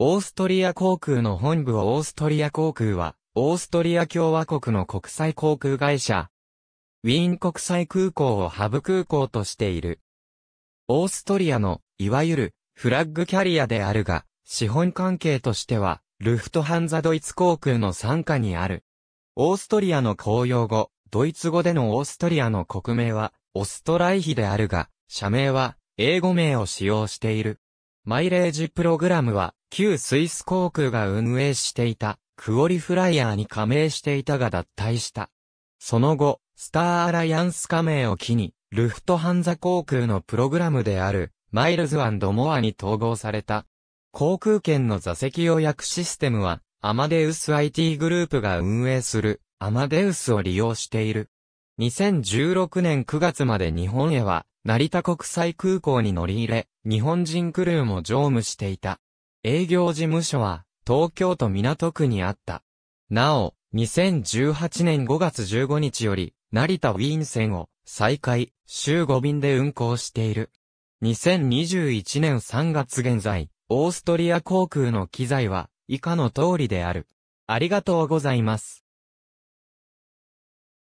オーストリア航空の本部オーストリア航空は、オーストリア共和国の国際航空会社。ウィーン国際空港をハブ空港としている。オーストリアの、いわゆる、フラッグキャリアであるが、資本関係としては、ルフトハンザドイツ航空の傘下にある。オーストリアの公用語、ドイツ語でのオーストリアの国名は、オストライヒであるが、社名は、英語名を使用している。マイレージプログラムは、旧スイス航空が運営していたクオリフライヤーに加盟していたが脱退した。その後、スターアライアンス加盟を機に、ルフトハンザ航空のプログラムである、マイルズモアに統合された。航空券の座席予約システムは、アマデウス IT グループが運営する、アマデウスを利用している。2016年9月まで日本へは、成田国際空港に乗り入れ、日本人クルーも乗務していた。営業事務所は東京都港区にあった。なお、2018年5月15日より、成田ウィーン線を再開、週5便で運行している。2021年3月現在、オーストリア航空の機材は以下の通りである。ありがとうございます。